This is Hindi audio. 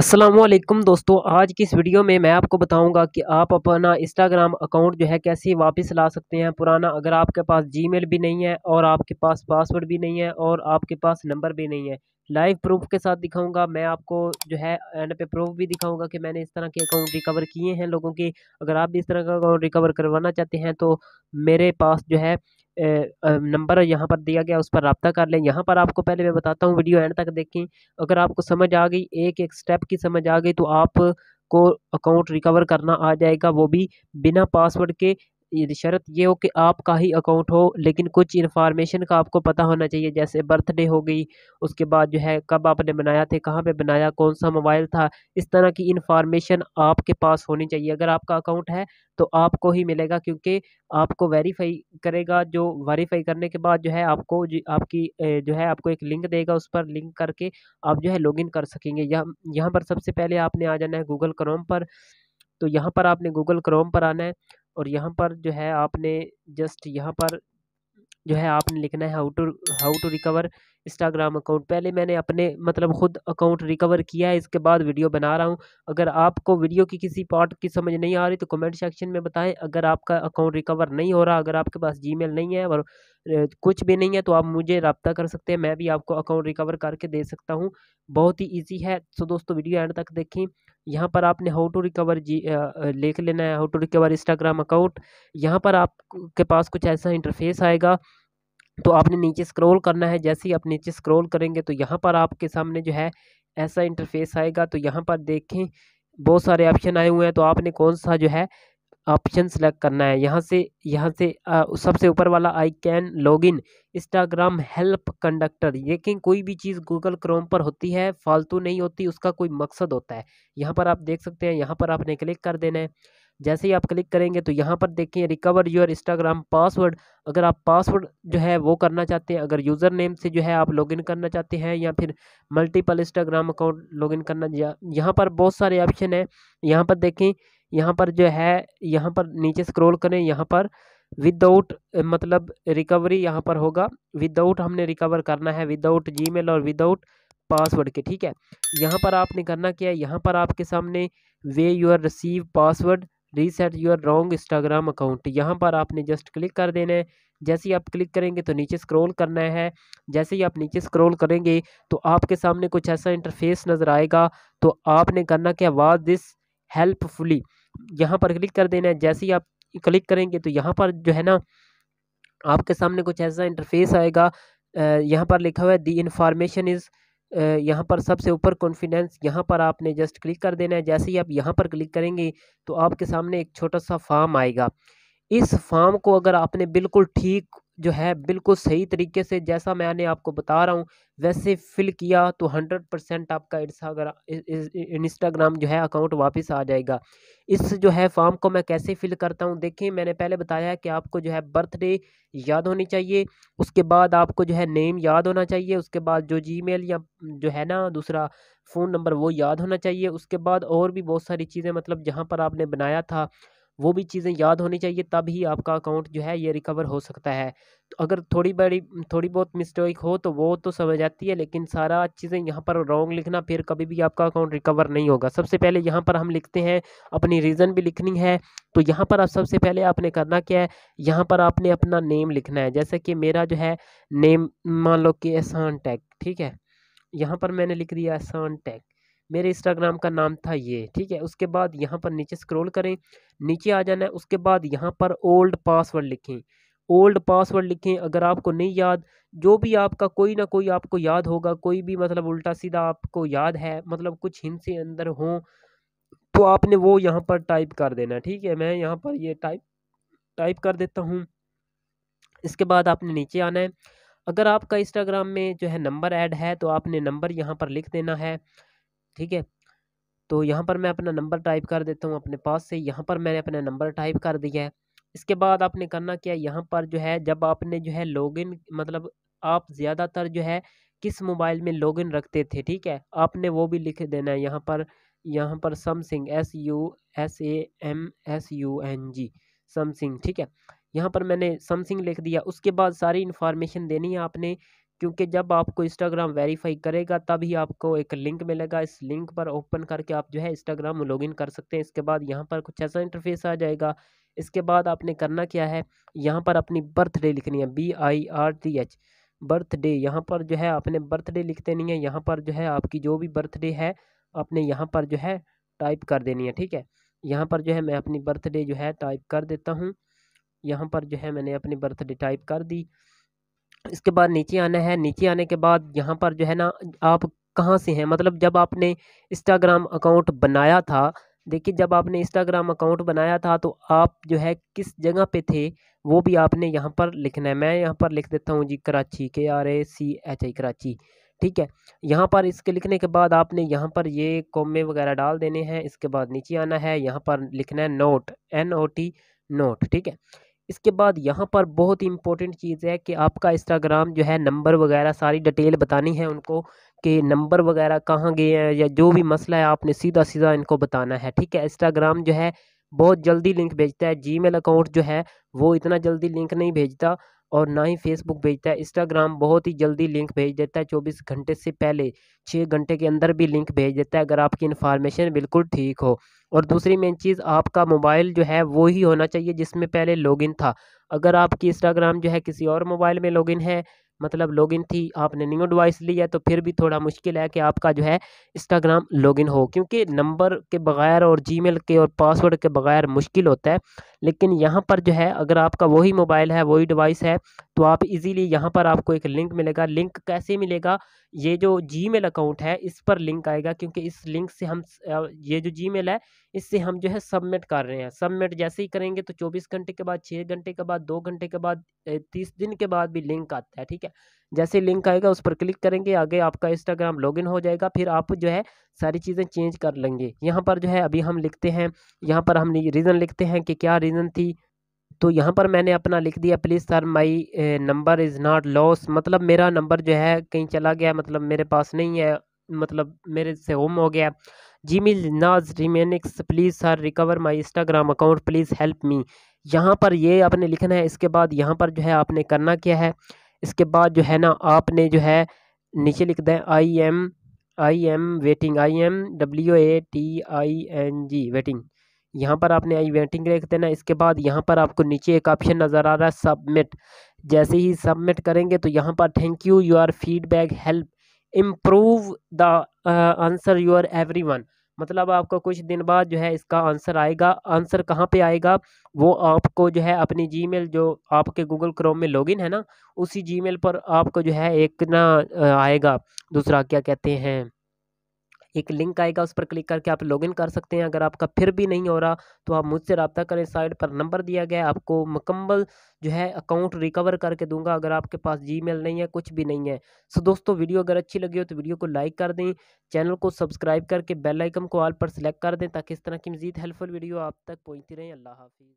असलम दोस्तों आज की इस वीडियो में मैं आपको बताऊंगा कि आप अपना इंस्टाग्राम अकाउंट जो है कैसे वापस ला सकते हैं पुराना अगर आपके पास जीमेल भी नहीं है और आपके पास पासवर्ड भी नहीं है और आपके पास नंबर भी नहीं है लाइव प्रूफ के साथ दिखाऊंगा मैं आपको जो है एंड पे प्रूफ भी दिखाऊंगा कि मैंने इस तरह के अकाउंट रिकवर किए हैं लोगों के अगर आप भी इस तरह का अकाउंट रिकवर करवाना चाहते हैं तो मेरे पास जो है नंबर यहाँ पर दिया गया उस पर रबता कर लें यहाँ पर आपको पहले मैं बताता हूँ वीडियो एंड तक देखें अगर आपको समझ आ गई एक एक स्टेप की समझ आ गई तो आप को अकाउंट रिकवर करना आ जाएगा वो भी बिना पासवर्ड के शर्त ये हो कि आपका ही अकाउंट हो लेकिन कुछ इन्फॉर्मेशन का आपको पता होना चाहिए जैसे बर्थडे हो गई उसके बाद जो है कब आपने बनाया थे कहाँ पे बनाया कौन सा मोबाइल था इस तरह की इन्फॉर्मेशन आपके पास होनी चाहिए अगर आपका अकाउंट है तो आपको ही मिलेगा क्योंकि आपको वेरीफाई करेगा जो वेरीफाई करने के बाद जो है आपको जो आपकी जो है आपको एक लिंक देगा उस पर लिंक करके आप जो है लॉगिन कर सकेंगे यहाँ यहाँ पर सबसे पहले आपने आ जाना है गूगल क्रोम पर तो यहाँ पर आपने गूगल क्रोम पर आना है और यहाँ पर जो है आपने जस्ट यहाँ पर जो है आपने लिखना है how to how to recover Instagram account पहले मैंने अपने मतलब खुद अकाउंट रिकवर किया है इसके बाद वीडियो बना रहा हूँ अगर आपको वीडियो की किसी पार्ट की समझ नहीं आ रही तो कमेंट सेक्शन में बताएं अगर आपका अकाउंट रिकवर नहीं हो रहा अगर आपके पास जीमेल नहीं है और कुछ भी नहीं है तो आप मुझे रब्ता कर सकते हैं मैं भी आपको अकाउंट रिकवर करके दे सकता हूँ बहुत ही ईजी है सो दोस्तों वीडियो एंड तक देखें यहाँ पर आपने हाउ टू रिकवर जी लिख लेना है how to recover Instagram account यहाँ पर आपके पास कुछ ऐसा इंटरफेस आएगा तो आपने नीचे स्क्रॉल करना है जैसे ही आप नीचे स्क्रॉल करेंगे तो यहाँ पर आपके सामने जो है ऐसा इंटरफेस आएगा तो यहाँ पर देखें बहुत सारे ऑप्शन आए हुए हैं तो आपने कौन सा जो है ऑप्शन सेलेक्ट करना है यहाँ से यहाँ से आ, सबसे ऊपर वाला I can log in Instagram help conductor लेकिन कोई भी चीज़ गूगल क्रोम पर होती है फालतू नहीं होती उसका कोई मकसद होता है यहाँ पर आप देख सकते हैं यहाँ पर आपने क्लिक कर देना है जैसे ही आप क्लिक करेंगे तो यहाँ पर देखें रिकवर योर इंस्टाग्राम पासवर्ड अगर आप पासवर्ड जो है वो करना चाहते हैं अगर यूज़र नेम से जो है आप लॉगिन करना चाहते हैं या फिर मल्टीपल इंस्टाग्राम अकाउंट लॉगिन करना यहाँ पर बहुत सारे ऑप्शन हैं यहाँ पर देखें यहाँ पर जो है यहाँ पर नीचे स्क्रॉल करें यहाँ पर विदाउट मतलब रिकवरी यहाँ पर होगा विदाउट हमने रिकवर करना है विदाउट जी और विदाउट पासवर्ड के ठीक है यहाँ पर आपने करना क्या है यहाँ पर आपके सामने way your receive password reset your wrong Instagram account यहाँ पर आपने जस्ट क्लिक कर देना है जैसे ही आप क्लिक करेंगे तो नीचे स्क्रॉल करना है जैसे ही आप नीचे स्क्रॉल करेंगे तो आपके सामने कुछ ऐसा इंटरफेस नज़र आएगा तो आपने करना क्या वाज दिस हेल्पफुली यहाँ पर क्लिक कर देना है जैसे ही आप क्लिक करेंगे तो यहाँ पर जो है ना आपके सामने कुछ ऐसा इंटरफेस आएगा यहाँ पर लिखा हुआ है दी इंफॉर्मेशन इज़ यहाँ पर सबसे ऊपर कॉन्फिडेंस यहाँ पर आपने जस्ट क्लिक कर देना है जैसे ही आप यहाँ पर क्लिक करेंगे तो आपके सामने एक छोटा सा फार्म आएगा इस फार्म को अगर आपने बिल्कुल ठीक जो है बिल्कुल सही तरीके से जैसा मैंने आपको बता रहा हूँ वैसे फिल किया तो हंड्रेड परसेंट आपका इंस्टाग्राम इंस्टाग्राम जो है अकाउंट वापस आ जाएगा इस जो है फॉर्म को मैं कैसे फिल करता हूँ देखिए मैंने पहले बताया कि आपको जो है बर्थडे याद होनी चाहिए उसके बाद आपको जो है नेम याद होना चाहिए उसके बाद जो जी या जो है ना दूसरा फ़ोन नंबर वो याद होना चाहिए उसके बाद और भी बहुत सारी चीज़ें मतलब जहाँ पर आपने बनाया था वो भी चीज़ें याद होनी चाहिए तब ही आपका अकाउंट जो है ये रिकवर हो सकता है तो अगर थोड़ी बड़ी थोड़ी बहुत मिस्टेक हो तो वो तो समझ आती है लेकिन सारा चीज़ें यहाँ पर रॉन्ग लिखना फिर कभी भी आपका अकाउंट रिकवर नहीं होगा सबसे पहले यहाँ पर हम लिखते हैं अपनी रीज़न भी लिखनी है तो यहाँ पर आप सबसे पहले आपने करना क्या है यहाँ पर आपने अपना नेम लिखना है जैसे कि मेरा जो है नेम मान लो कि एहसान टैग ठीक है यहाँ पर मैंने लिख दिया एहसान टैग मेरे इंस्टाग्राम का नाम था ये ठीक है उसके बाद यहाँ पर नीचे स्क्रॉल करें नीचे आ जाना है उसके बाद यहाँ पर ओल्ड पासवर्ड लिखें ओल्ड पासवर्ड लिखें अगर आपको नहीं याद जो भी आपका कोई ना कोई आपको याद होगा कोई भी मतलब उल्टा सीधा आपको याद है मतलब कुछ हिंद से अंदर हो तो आपने वो यहाँ पर टाइप कर देना ठीक है मैं यहाँ पर ये टाइप टाइप कर देता हूँ इसके बाद आपने नीचे आना है अगर आपका इंस्टाग्राम में जो है नंबर ऐड है तो आपने नंबर यहाँ पर लिख देना है ठीक है तो यहाँ पर मैं अपना नंबर टाइप कर देता हूँ अपने पास से यहाँ पर मैंने अपना नंबर टाइप कर दिया है इसके बाद आपने करना क्या है यहाँ पर जो है जब आपने जो है लॉगिन मतलब आप ज़्यादातर जो है किस मोबाइल में लॉगिन रखते थे ठीक है आपने वो भी लिख देना है यहाँ पर यहाँ पर something S U S A M S U N G something ठीक है यहाँ पर मैंने समसिंग लिख दिया उसके बाद सारी इन्फॉर्मेशन देनी है आपने क्योंकि जब आपको इंस्टाग्राम वेरीफाई करेगा तभी आपको एक लिंक मिलेगा इस लिंक पर ओपन करके आप जो है इंस्टाग्राम लॉगिन कर सकते हैं इसके बाद यहाँ पर कुछ ऐसा इंटरफेस आ जाएगा इसके बाद आपने करना क्या है यहाँ पर अपनी बर्थडे लिखनी है B I R T H birthday यहाँ पर जो है आपने बर्थडे लिख देनी है यहाँ पर जो है आपकी जो भी बर्थडे है आपने यहाँ पर जो है टाइप कर देनी है ठीक है यहाँ पर जो है मैं अपनी बर्थडे जो है टाइप कर देता हूँ यहाँ पर जो है मैंने अपनी बर्थडे टाइप कर दी इसके बाद नीचे आना है नीचे आने के बाद यहाँ पर जो है ना आप कहाँ से हैं मतलब जब आपने इंस्टाग्राम अकाउंट बनाया था देखिए जब आपने इंस्टाग्राम अकाउंट बनाया था तो आप जो है किस जगह पे थे वो भी आपने यहाँ पर लिखना है मैं यहाँ पर लिख देता हूँ जी Karachi K R A C H I Karachi ठीक है यहाँ पर इसके लिखने के बाद आपने यहाँ पर ये कॉमे वगैरह डाल देने हैं इसके बाद नीचे आना है यहाँ पर लिखना है note N O T note ठीक है इसके बाद यहाँ पर बहुत ही इंपॉर्टेंट चीज़ है कि आपका इंस्टाग्राम जो है नंबर वगैरह सारी डिटेल बतानी है उनको कि नंबर वगैरह कहाँ गए हैं या जो भी मसला है आपने सीधा सीधा इनको बताना है ठीक है इंस्टाग्राम जो है बहुत जल्दी लिंक भेजता है जीमेल अकाउंट जो है वो इतना जल्दी लिंक नहीं भेजता और ना ही फेसबुक भेजता है इंस्टाग्राम बहुत ही जल्दी लिंक भेज देता है चौबीस घंटे से पहले छः घंटे के अंदर भी लिंक भेज देता है अगर आपकी इन्फॉर्मेशन बिल्कुल ठीक हो और दूसरी मेन चीज़ आपका मोबाइल जो है वो ही होना चाहिए जिसमें पहले लॉगिन था अगर आपकी इंस्टाग्राम जो है किसी और मोबाइल में लॉगिन है मतलब लॉगिन थी आपने न्यू डिवाइस लिया तो फिर भी थोड़ा मुश्किल है कि आपका जो है इंस्टाग्राम लॉगिन हो क्योंकि नंबर के बगैर और जीमेल के और पासवर्ड के बगैर मुश्किल होता है लेकिन यहाँ पर जो है अगर आपका वही मोबाइल है वही डिवाइस है तो आप इजीली यहाँ पर आपको एक लिंक मिलेगा लिंक कैसे मिलेगा ये जो जी अकाउंट है इस पर लिंक आएगा क्योंकि इस लिंक से हम ये जो जी है इससे हम जो है सबमिट कर रहे हैं सबमिट जैसे ही करेंगे तो चौबीस घंटे के बाद छः घंटे के बाद दो घंटे के बाद तीस दिन के बाद भी लिंक आता है ठीक है जैसे लिंक आएगा उस पर क्लिक करेंगे आगे आपका इंस्टाग्राम लॉगिन हो जाएगा फिर आप जो है सारी चीज़ें चेंज कर लेंगे यहाँ पर जो है अभी हम लिखते हैं यहाँ पर हम रीज़न लिखते हैं कि क्या रीज़न थी तो यहाँ पर मैंने अपना लिख दिया please sir my number is not loss मतलब मेरा नंबर जो है कहीं चला गया मतलब मेरे पास नहीं है मतलब मेरे से होम हो गया जी मिल नाज रिमेनिक्स please sir recover my Instagram account please help me यहाँ पर ये आपने लिखना है इसके बाद यहाँ पर जो है आपने करना क्या है इसके बाद जो है ना आपने जो है नीचे लिख दें I am I am waiting I am W A T I N G waiting यहाँ पर आपने आई वेटिंग लिख देना इसके बाद यहाँ पर आपको नीचे एक ऑप्शन नज़र आ रहा है सबमिट जैसे ही सबमिट करेंगे तो यहाँ पर thank you your feedback help improve the answer your every one मतलब आपको कुछ दिन बाद जो है इसका आंसर आएगा आंसर कहाँ पे आएगा वो आपको जो है अपनी जीमेल जो आपके गूगल क्रोम में लॉगिन है ना उसी जीमेल पर आपको जो है एक ना आएगा दूसरा क्या कहते हैं एक लिंक आएगा उस पर क्लिक करके आप लॉगिन कर सकते हैं अगर आपका फिर भी नहीं हो रहा तो आप मुझसे रबता करें साइड पर नंबर दिया गया आपको मुकम्मल जो है अकाउंट रिकवर करके दूंगा अगर आपके पास जी नहीं है कुछ भी नहीं है सो दोस्तों वीडियो अगर अच्छी लगी हो तो वीडियो को लाइक कर दें चैनल को सब्सक्राइब करके बेल को ऑल पर सेलेक्ट कर दें ताकि इस तरह की मजीद हेल्पफुल वीडियो आप तक पहुँचती रहें अल्लाह हाफिज़